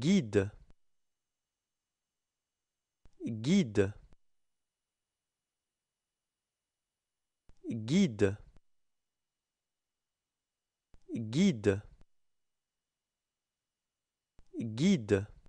guide guide guide guide guide